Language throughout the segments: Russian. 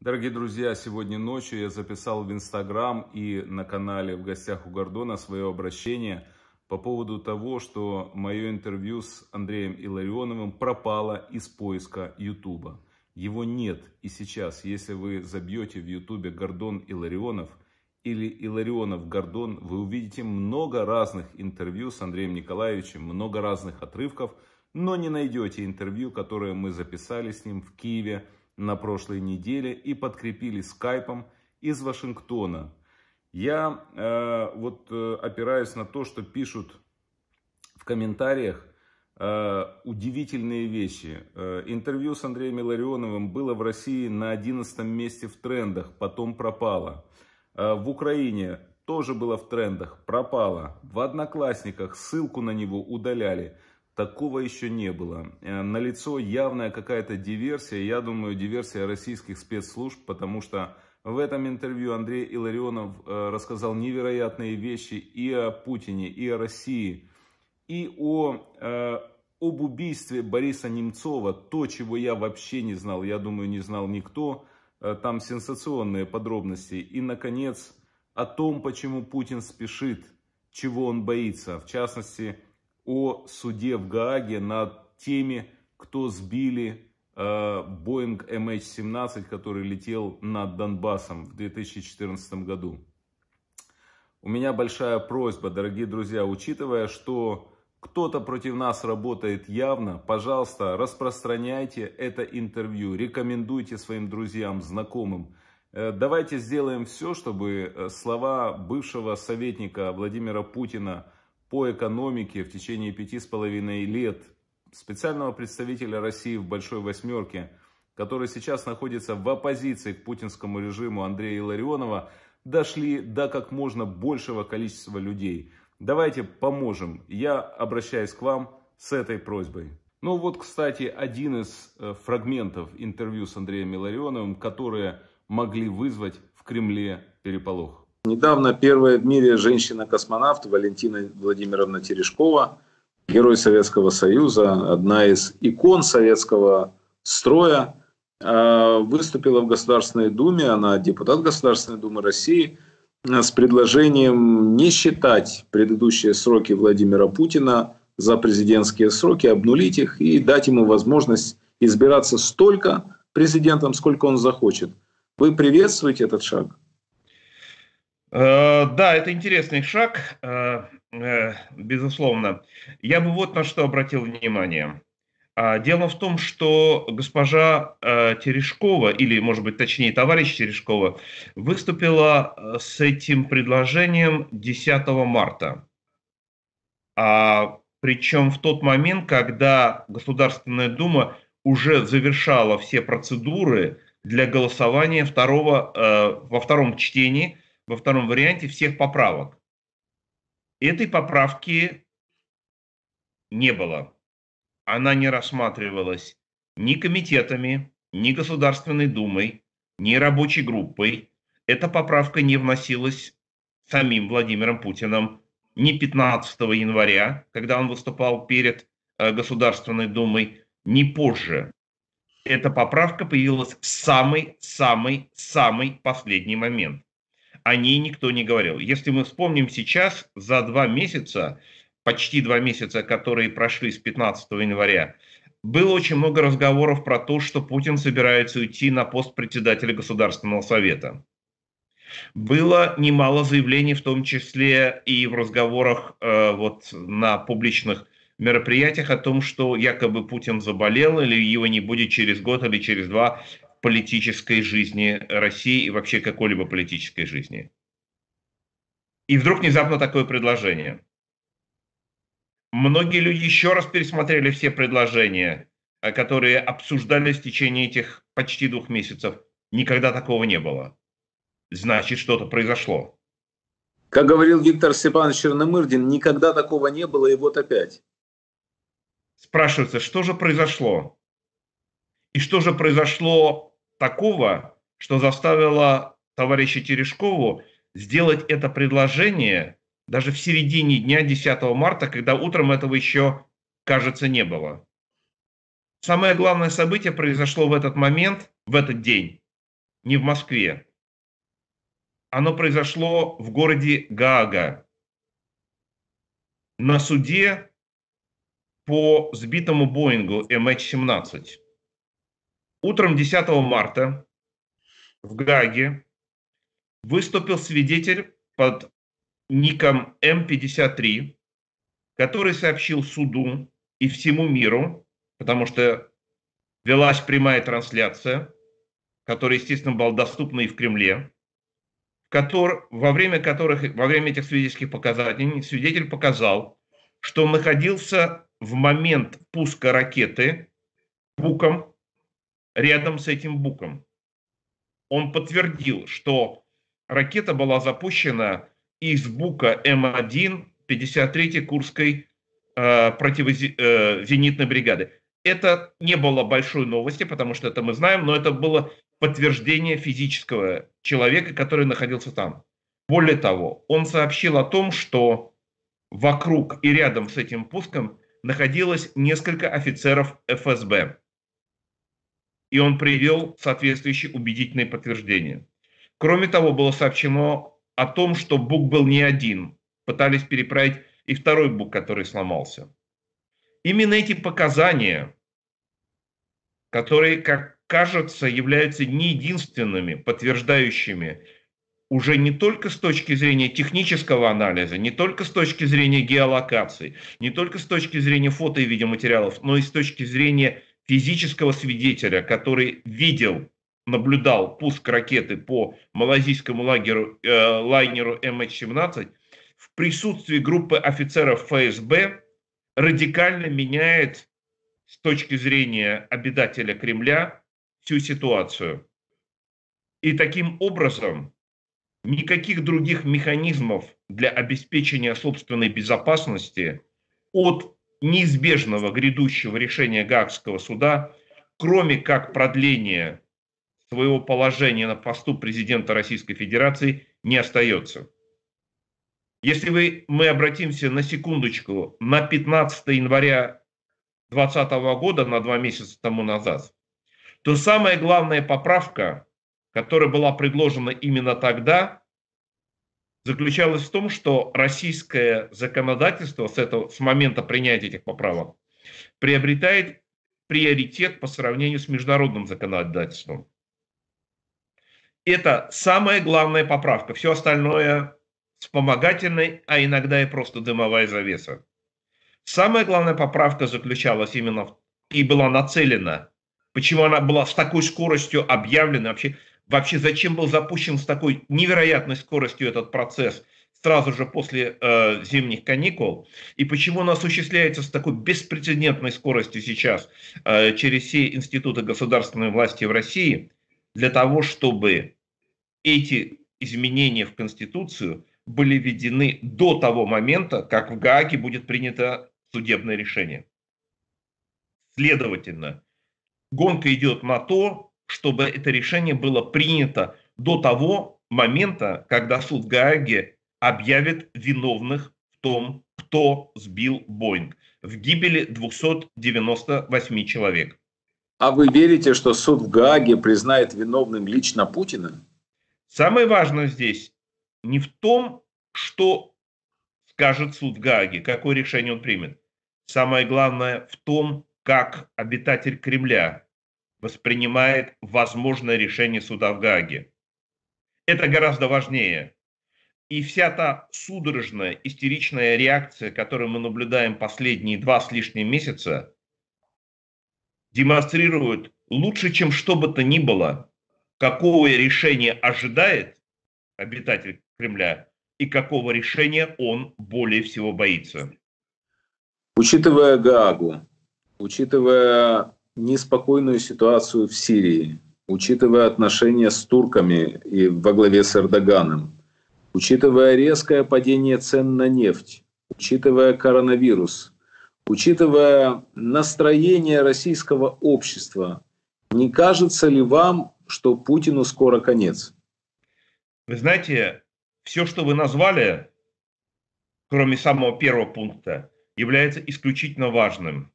Дорогие друзья, сегодня ночью я записал в Инстаграм и на канале «В гостях у Гордона» свое обращение по поводу того, что мое интервью с Андреем Илларионовым пропало из поиска Ютуба. Его нет и сейчас, если вы забьете в Ютубе «Гордон Илларионов», или Иларионов Гордон, вы увидите много разных интервью с Андреем Николаевичем, много разных отрывков, но не найдете интервью, которое мы записали с ним в Киеве на прошлой неделе и подкрепили скайпом из Вашингтона. Я э, вот э, опираюсь на то, что пишут в комментариях э, удивительные вещи. Э, интервью с Андреем Илларионовым было в России на 11 месте в трендах, потом пропало. Э, в Украине тоже было в трендах, пропало. В Одноклассниках ссылку на него удаляли. Такого еще не было. Э, на лицо явная какая-то диверсия, я думаю, диверсия российских спецслужб, потому что в этом интервью Андрей Иларионов э, рассказал невероятные вещи и о Путине, и о России, и о, э, об убийстве Бориса Немцова, то, чего я вообще не знал, я думаю, не знал никто. Там сенсационные подробности. И, наконец, о том, почему Путин спешит, чего он боится. В частности, о суде в Гааге над теми, кто сбили э, Боинг э, MH17, который летел над Донбассом в 2014 году. У меня большая просьба, дорогие друзья, учитывая, что кто-то против нас работает явно, пожалуйста, распространяйте это интервью, рекомендуйте своим друзьям, знакомым. Э, давайте сделаем все, чтобы э, слова бывшего советника Владимира Путина – по экономике в течение пяти с половиной лет специального представителя России в Большой Восьмерке, который сейчас находится в оппозиции к путинскому режиму Андрея Илларионова, дошли до как можно большего количества людей. Давайте поможем. Я обращаюсь к вам с этой просьбой. Ну вот, кстати, один из э, фрагментов интервью с Андреем Миларионовым, которые могли вызвать в Кремле переполох. Недавно первая в мире женщина-космонавт Валентина Владимировна Терешкова, герой Советского Союза, одна из икон советского строя, э, выступила в Государственной Думе, она депутат Государственной Думы России, э, с предложением не считать предыдущие сроки Владимира Путина за президентские сроки, обнулить их и дать ему возможность избираться столько президентом, сколько он захочет. Вы приветствуете этот шаг? Э, да, это интересный шаг, э, э, безусловно. Я бы вот на что обратил внимание. А, дело в том, что госпожа Терешкова, или, может быть, точнее, товарищ Терешкова, выступила с этим предложением 10 марта. А, причем в тот момент, когда Государственная Дума уже завершала все процедуры для голосования второго, во втором чтении – во втором варианте всех поправок. Этой поправки не было. Она не рассматривалась ни комитетами, ни Государственной Думой, ни рабочей группой. Эта поправка не вносилась самим Владимиром Путиным ни 15 января, когда он выступал перед э, Государственной Думой, ни позже. Эта поправка появилась в самый-самый-самый последний момент о ней никто не говорил. Если мы вспомним сейчас, за два месяца, почти два месяца, которые прошли с 15 января, было очень много разговоров про то, что Путин собирается уйти на пост председателя Государственного совета. Было немало заявлений, в том числе и в разговорах э, вот на публичных мероприятиях о том, что якобы Путин заболел или его не будет через год или через два, политической жизни России и вообще какой-либо политической жизни. И вдруг внезапно такое предложение. Многие люди еще раз пересмотрели все предложения, э, которые обсуждались в течение этих почти двух месяцев. Никогда такого не было. Значит, что-то произошло. Как говорил Виктор Степанович Черномырдин, никогда такого не было, и вот опять. Спрашивается, что же произошло? И что же произошло такого, что заставило товарища Терешкову сделать это предложение даже в середине дня 10 марта, когда утром этого еще, кажется, не было. Самое главное событие произошло в этот момент, в этот день, не в Москве. Оно произошло в городе Гаага на суде по сбитому Боингу MH17. Утром 10 марта в Гаге выступил свидетель под ником М53, который сообщил суду и всему миру, потому что велась прямая трансляция, которая, естественно, была доступна и в Кремле, Котор, во время которых, во время этих свидетельских показаний, свидетель показал, что он находился в момент пуска ракеты буком рядом с этим буком. Он подтвердил, что ракета была запущена из бука М1 53-й Курской э, противозенитной э, бригады. Это не было большой новости, потому что это мы знаем, но это было подтверждение физического человека, который находился там. Более того, он сообщил о том, что вокруг и рядом с этим пуском находилось несколько офицеров ФСБ и он привел соответствующие убедительные подтверждения. Кроме того, было сообщено о том, что бук был не один, пытались переправить и второй бук, который сломался. Именно эти показания, которые, как кажется, являются не единственными, подтверждающими уже не только с точки зрения технического анализа, не только с точки зрения геолокации, не только с точки зрения фото и видеоматериалов, но и с точки зрения физического свидетеля, который видел, наблюдал пуск ракеты по малазийскому лагеру, э, лайнеру мх 17 в присутствии группы офицеров ФСБ радикально меняет с точки зрения обитателя Кремля всю ситуацию. И таким образом никаких других механизмов для обеспечения собственной безопасности от неизбежного грядущего решения Гаагского суда, кроме как продления своего положения на посту президента Российской Федерации, не остается. Если вы, мы обратимся на секундочку на 15 января 2020 года, на два месяца тому назад, то самая главная поправка, которая была предложена именно тогда, заключалась в том, что российское законодательство с, этого, с момента принятия этих поправок приобретает приоритет по сравнению с международным законодательством. Это самая главная поправка. Все остальное вспомогательное, а иногда и просто дымовая завеса. Самая главная поправка заключалась именно в, и была нацелена. Почему она была с такой скоростью объявлена вообще? вообще зачем был запущен с такой невероятной скоростью этот процесс сразу же после э, зимних каникул, и почему он осуществляется с такой беспрецедентной скоростью сейчас э, через все институты государственной власти в России, для того, чтобы эти изменения в Конституцию были введены до того момента, как в Гааге будет принято судебное решение. Следовательно, гонка идет на то, чтобы это решение было принято до того момента, когда суд Гааги объявит виновных в том, кто сбил Боинг в гибели 298 человек. А вы верите, что суд в Гааге признает виновным лично Путина? Самое важное здесь не в том, что скажет суд в Гааге, какое решение он примет. Самое главное в том, как обитатель Кремля воспринимает возможное решение суда в Гааге. Это гораздо важнее. И вся та судорожная, истеричная реакция, которую мы наблюдаем последние два с лишним месяца, демонстрирует лучше, чем что бы то ни было, какого решения ожидает обитатель Кремля и какого решения он более всего боится. Учитывая Гаагу, учитывая неспокойную ситуацию в Сирии, учитывая отношения с турками и во главе с Эрдоганом, учитывая резкое падение цен на нефть, учитывая коронавирус, учитывая настроение российского общества, не кажется ли вам, что Путину скоро конец? Вы знаете, все, что вы назвали, кроме самого первого пункта, является исключительно важным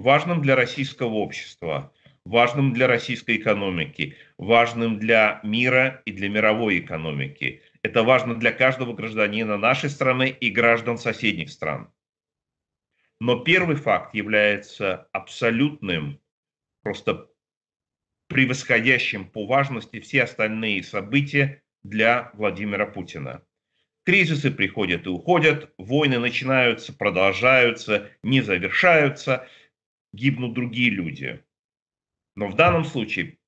важным для российского общества, важным для российской экономики, важным для мира и для мировой экономики. Это важно для каждого гражданина нашей страны и граждан соседних стран. Но первый факт является абсолютным, просто превосходящим по важности все остальные события для Владимира Путина. Кризисы приходят и уходят, войны начинаются, продолжаются, не завершаются – гибнут другие люди. Но в данном случае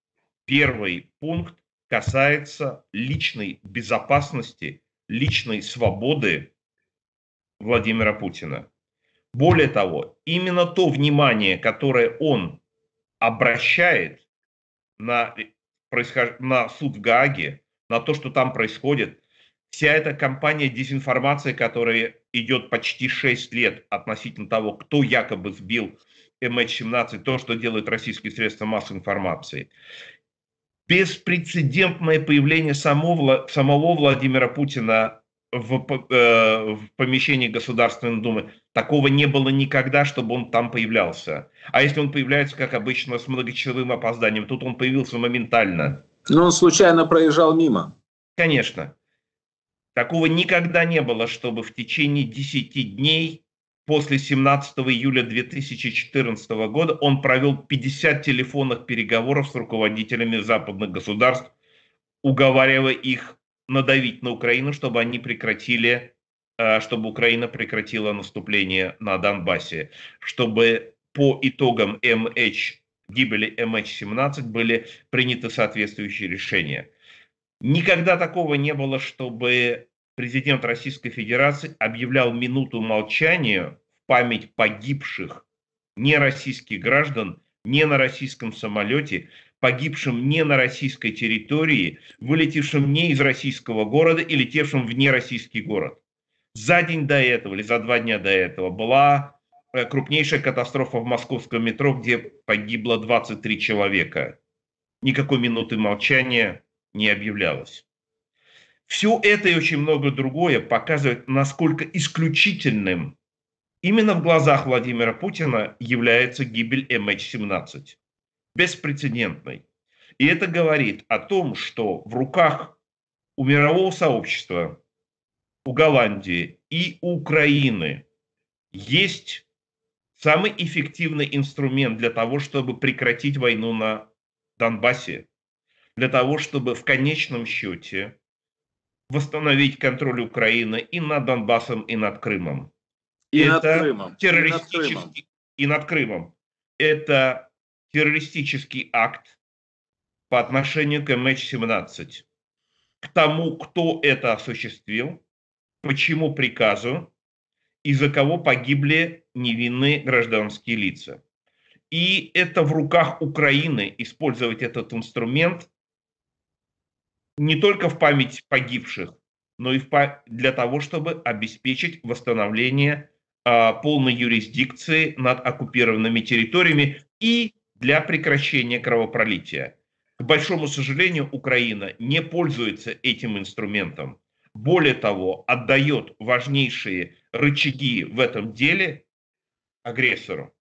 первый пункт касается личной безопасности, личной свободы Владимира Путина. Более того, именно то внимание, которое он обращает на, э, происхож... на суд в Гааге, на то, что там происходит, вся эта кампания дезинформации, которая идет почти 6 лет относительно того, кто якобы сбил MH17, то, что делают российские средства массовой информации. Беспрецедентное появление самого, самого Владимира Путина в, э, в помещении Государственной Думы. Такого не было никогда, чтобы он там появлялся. А если он появляется, как обычно, с многочасовым опозданием, тут он появился моментально. Но ну, он случайно проезжал мимо. Конечно. Такого никогда не было, чтобы в течение 10 дней после 17 июля 2014 года он провел 50 телефонных переговоров с руководителями западных государств, уговаривая их надавить на Украину, чтобы они прекратили, э, чтобы Украина прекратила наступление на Донбассе, чтобы по итогам MH гибели mh 17 были приняты соответствующие решения. Никогда такого не было, чтобы президент Российской Федерации объявлял минуту молчания в память погибших не российских граждан, не на российском самолете, погибшим не на российской территории, вылетевшим не из российского города и летевшим в нероссийский город. За день до этого или за два дня до этого была э, крупнейшая катастрофа в московском метро, где погибло 23 человека. Никакой минуты молчания не объявлялось. Все это и очень много другое показывает, насколько исключительным именно в глазах Владимира Путина является гибель MH17. Беспрецедентной. И это говорит о том, что в руках у мирового сообщества, у Голландии и у Украины есть самый эффективный инструмент для того, чтобы прекратить войну на Донбассе, для того, чтобы в конечном счете восстановить контроль Украины и над Донбассом, и над Крымом. И это над Крымом. террористический и над Крымом. и над Крымом. Это террористический акт по отношению к МХ-17, к тому, кто это осуществил, почему приказу, и за кого погибли невинные гражданские лица. И это в руках Украины использовать этот инструмент не только в память погибших, но и в, для того, чтобы обеспечить восстановление э, полной юрисдикции над оккупированными территориями и для прекращения кровопролития. К большому сожалению, Украина не пользуется этим инструментом. Более того, отдает важнейшие рычаги в этом деле агрессору.